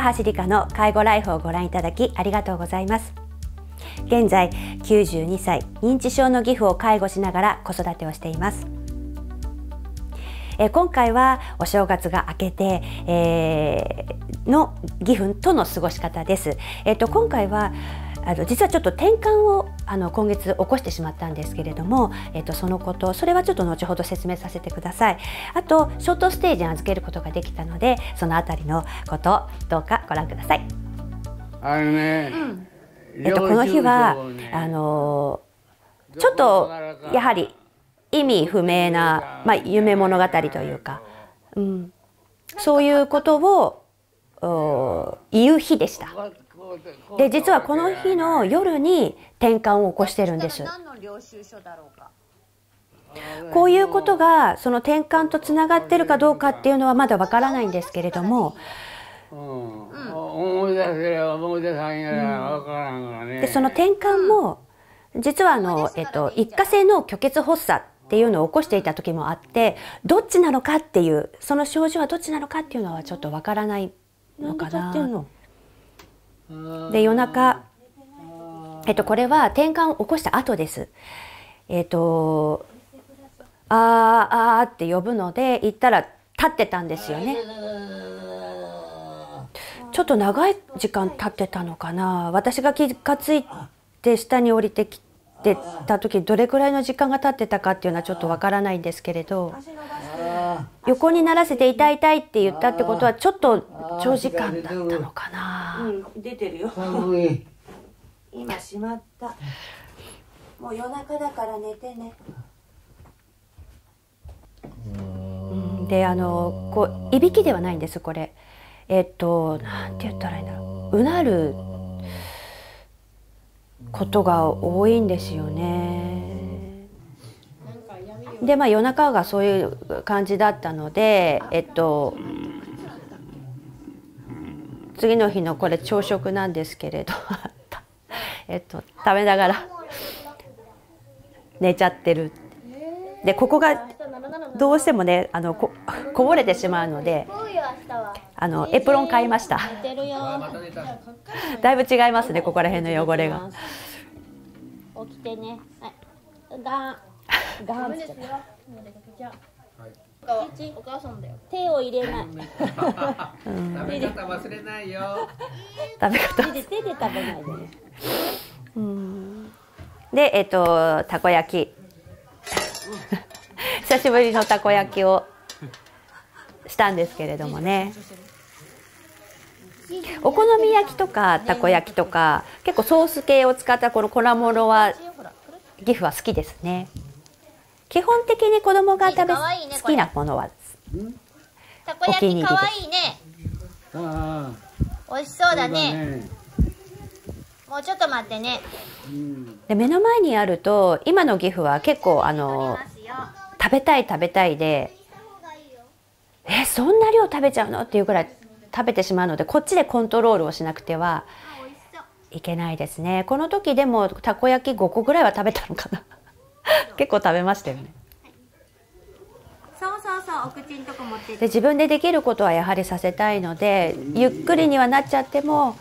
高橋理香の介護ライフをご覧いただきありがとうございます現在92歳認知症の義父を介護しながら子育てをしていますえ今回はお正月が明けて、えー、の義父との過ごし方ですえっ、と今回はあの実はちょっと転換をあの今月起こしてしまったんですけれども、えっと、そのことそれはちょっと後ほど説明させてくださいあとショートステージに預けることができたのでそのあたりのことどうかご覧くださいあね、うん、えっと、この日は、ね、あのちょっとやはり意味不明な、まあ、夢物語というか、うん、そういうことを夕日でした。で実はこの日の夜に転換を起こしてるんです。こういうことがその転換とつながってるかどうかっていうのはまだわからないんですけれども、でその転換も実はあの、えっと、一過性の虚血発作っていうのを起こしていた時もあってどっちなのかっていうその症状はどっちなのかっていうのはちょっとわからないのかな。で夜中、えっと、これは転換を起こした後です。えっと「あーあー」って呼ぶので行ったら立ってたんですよね。ちょっと長い時間経ってたのかな私が気が付いて下に降りてきてた時どれくらいの時間が経ってたかっていうのはちょっとわからないんですけれど横にならせて「痛い痛い」って言ったってことはちょっと長時間だったのかな、うん、出てるよ今しまったもう夜中だから寝てねであのこういびきではないんですこれえっとなんて言ったらいいんだろううなることが多いんですよね。でまあ夜中がそういう感じだったのでえっと次の日のこれ朝食なんですけれど えっと、食べながら寝ちゃってるでここがどうしてもねあのここぼれてしまうのであのエプロン買いましただいぶ違いますねここら辺の汚れが起きてね、はい、ガンガンお母さんだよ手を入れないうん、食べ方忘れないよ食べ方手で食べないででえっ、とたこ焼き久しぶりのたこ焼きをしたんですけれどもねお好み焼きとかたこ焼きとか結構ソース系を使ったこのコラモロは岐阜は好きですね基本的に子供が食べ、ね、好きなものはたこ焼きかわいいね美味しそうだね、ね、もうちょっと待ってね、うん、で目の前にあると今の岐阜は結構あの食べたい食べたいでえそんな量食べちゃうのっていうぐらい食べてしまうのでこっちでコントロールをしなくてはいけないですねこの時でもたこ焼き5個ぐらいは食べたのかな 結構食べましたよね。で自分でできることはやはりさせたいのでゆっくりにはなっちゃっても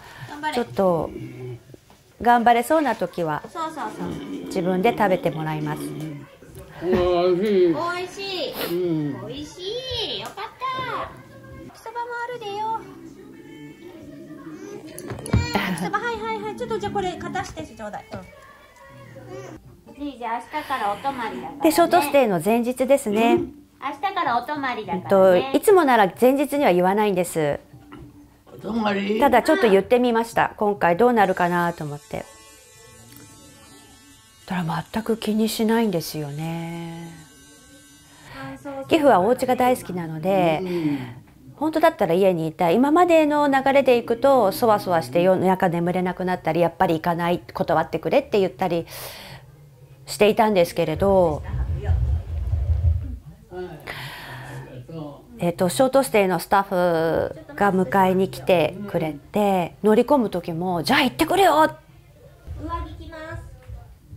ちょっと頑張れそうな時はそうそうそう、ん、自分で食べてもらいます。おいしい。おいしい。おいしい。よかった。そばもあるでよ。そばはいはいはい。ちょっとじゃこれ片してちょうだい。うんじゃあ明日からお泊りだから、ね、でショートステイの前日ですね、うん、明日からお泊りだから、ね、といつもなら前日には言わないんですただちょっと言ってみました今回どうなるかなと思ってたら全く気にしないんですよね寄付はお家が大好きなので、うん、本当だったら家にいたい今までの流れでいくとそわそわして夜中眠れなくなったりやっぱり行かない断ってくれって言ったりしていたんですけれど、えっとショートステイのスタッフが迎えに来てくれて乗り込む時も「じゃあ行ってくれよ!」っ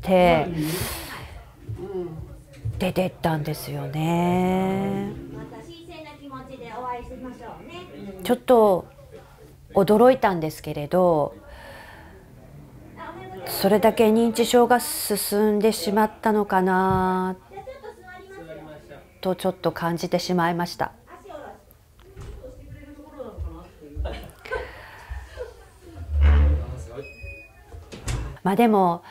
て出てったんですよね。ちょっと驚いたんですけれどそれだけ認知症が進んでしまったのかなとちょっと感じてしまいました。まあでも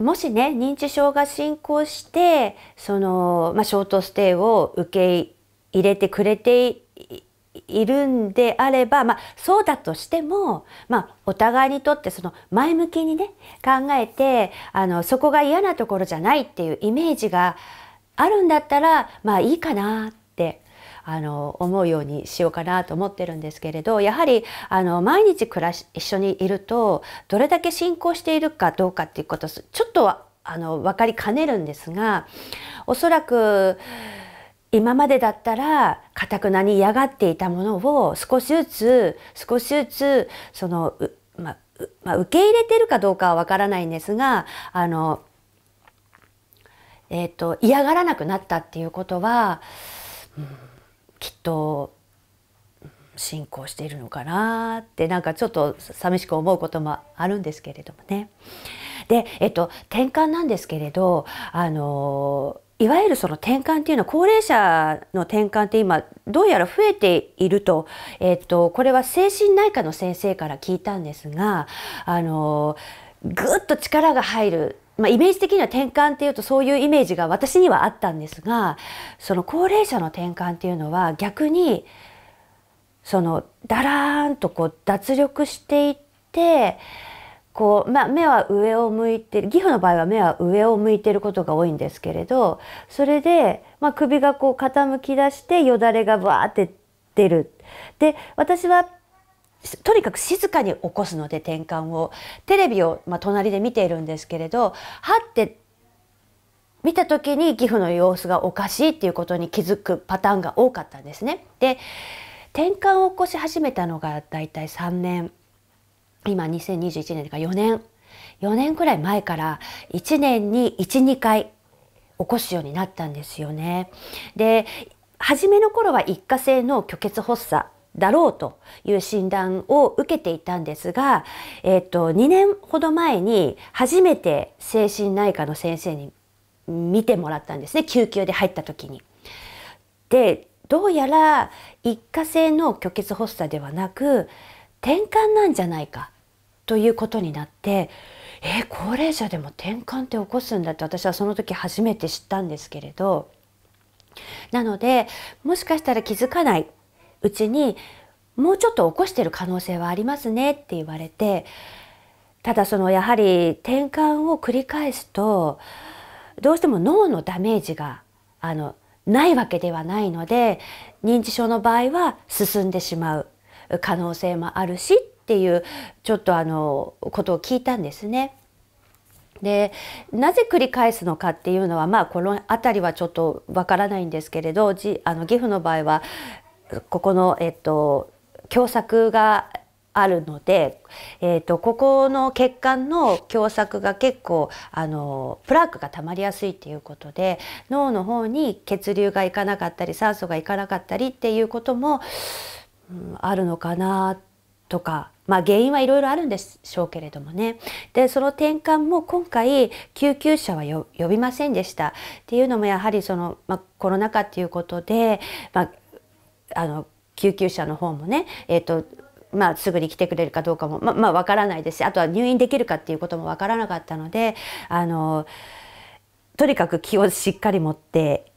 もしね認知症が進行してその、まあ、ショートステイを受け入れてくれているんであれば、まあ、そうだとしても、まあ、お互いにとってその前向きにね考えてあのそこが嫌なところじゃないっていうイメージがあるんだったらまあいいかなってあの思うようにしようかなと思ってるんですけれどやはりあの毎日暮らし一緒にいるとどれだけ進行しているかどうかっていうことちょっとあの分かりかねるんですがおそらく。今までだったらかたくなに嫌がっていたものを少しずつ少しずつそのまあま受け入れてるかどうかはわからないんですがあの、えーと、と嫌がらなくなったっていうことは、うん、きっと進行しているのかなってなんかちょっと寂しく思うこともあるんですけれどもね。で、えっ、ー、と、転換なんですけれどあのーいわゆるその転換っていうのは高齢者の転換って今どうやら増えていると,、えー、っとこれは精神内科の先生から聞いたんですがあのぐっと力が入る。まあ、イメージ的には転換っていうとそういうイメージが私にはあったんですがその高齢者の転換っていうのは逆にそのダラーンとこう脱力していってこう、まあ、目は上を向いてる、義父の場合は目は上を向いてることが多いんですけれど、それで、まあ、首がこう傾き出してよだれがバーって出る。で、私はとにかく静かに起こすので転換をテレビを、まあ、隣で見ているんですけれどはって見た時に義父の様子がおかしいっていうことに気づくパターンが多かったんですね。で転換を起こし始めたのがだいたい3年今2021年とか4年4年くらい前から1年に12回起こすようになったんですよね。で初めの頃は一過性の虚血発作だろうという診断を受けていたんですが、えっ、と、2年ほど前に初めて精神内科の先生に見てもらったんですね救急で入った時に。でどうやら一過性の虚血発作ではなく転換なんじゃないかということになってえ高齢者でも転換って起こすんだって私はその時初めて知ったんですけれどなのでもしかしたら気づかないうちにもうちょっと起こしてる可能性はありますねって言われてただそのやはり転換を繰り返すとどうしても脳のダメージがあのないわけではないので認知症の場合は進んでしまう可能性もあるしっていうちょっとあのことを聞いたんですね。でなぜ繰り返すのかっていうのはまあこの辺りはちょっとわからないんですけれどあの岐阜の場合はここの、えっと、狭窄があるので、えっと、ここの血管の狭窄が結構あのプラークが溜まりやすいっていうことで脳の方に血流がいかなかったり酸素がいかなかったりっていうことも、うん、あるのかなとかまあ、原因はいろいろあるんでしょうけれどもねでその転換も今回救急車は呼びませんでしたっていうのもやはりその、まあ、コロナ禍っていうことで、まあ、あの救急車の方もね、えーとまあ、すぐに来てくれるかどうかも、ま、まあ、分からないですしあとは入院できるかっていうことも分からなかったのであのとにかく気をしっかり持って、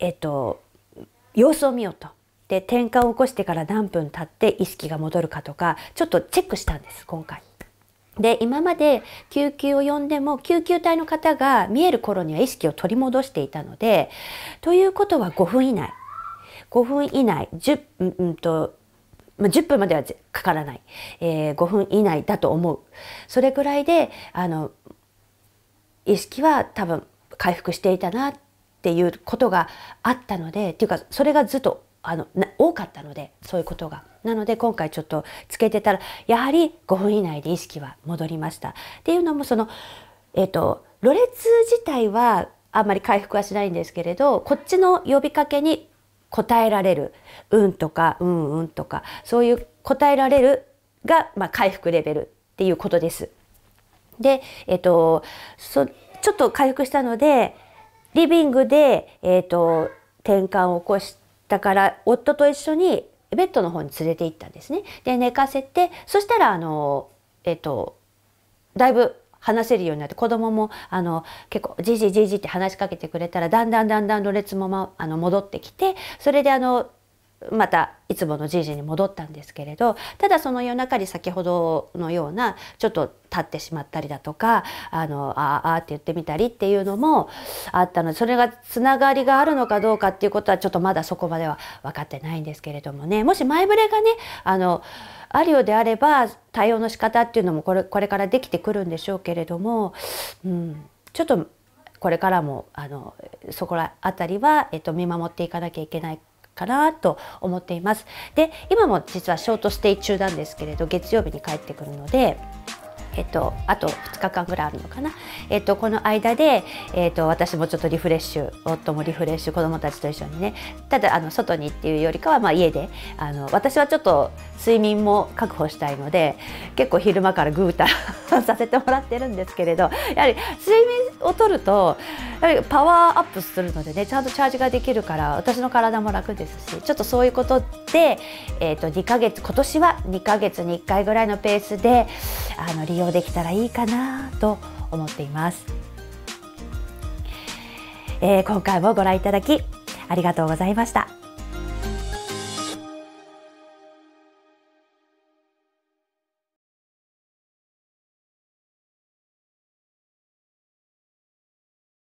えっと様子を見ようと。で転換を起こしてから何分経って意識が戻るかとかちょっとチェックしたんです今回。で今まで救急を呼んでも救急隊の方が見える頃には意識を取り戻していたのでということは5分以内5分以内10、うんとまあ、10分まではかからない、えー、5分以内だと思うそれぐらいであの意識は多分回復していたなっていうことがあったのでっていうかそれがずっとあの多かったのでそういうことが。なので今回ちょっとつけてたらやはり5分以内で意識は戻りました。っていうのもその、えーと、ろれつ自体はあんまり回復はしないんですけれどこっちの呼びかけに答えられる「うん」とか「うんうん」とかそういう答えられるが、まあ、回復レベルっていうことです。で、えっと、そちょっと回復したのでリビングで、えっと、転換を起こしだから夫と一緒にベッドの方に連れて行ったんですね。で寝かせてそしたらあのえっとだいぶ話せるようになって子供もあの結構じいじじいじって話しかけてくれたらだんだんだんだんろれつも、ま、あの戻ってきてそれであのまたいつものじいじに戻ったんですけれどただその夜中に先ほどのようなちょっと立ってしまったりだとかあのああって言ってみたりっていうのもあったのでそれがつながりがあるのかどうかっていうことはちょっとまだそこまでは分かってないんですけれどもねもし前触れがねあのあるようであれば対応の仕方っていうのもこれこれからできてくるんでしょうけれども、うん、ちょっとこれからもあのそこら辺りは、えっと、見守っていかなきゃいけないかなと思っています。で今も実はショートステイ中なんですけれど月曜日に帰ってくるのでえっと、あと2日間ぐらいあるのかな、えっと、この間で、えっと、私もちょっとリフレッシュ夫もリフレッシュ子どもたちと一緒にねただあの外にっていうよりかは、まあ、家であの私はちょっと睡眠も確保したいので結構昼間からぐうたさせてもらってるんですけれどやはり睡眠をとるとやはりパワーアップするのでねちゃんとチャージができるから私の体も楽ですしちょっとそういうことで、えっと、2ヶ月今年は2ヶ月に1回ぐらいのペースであの利用用できたらいいかなと思っています、えー、今回もご覧いただきありがとうございました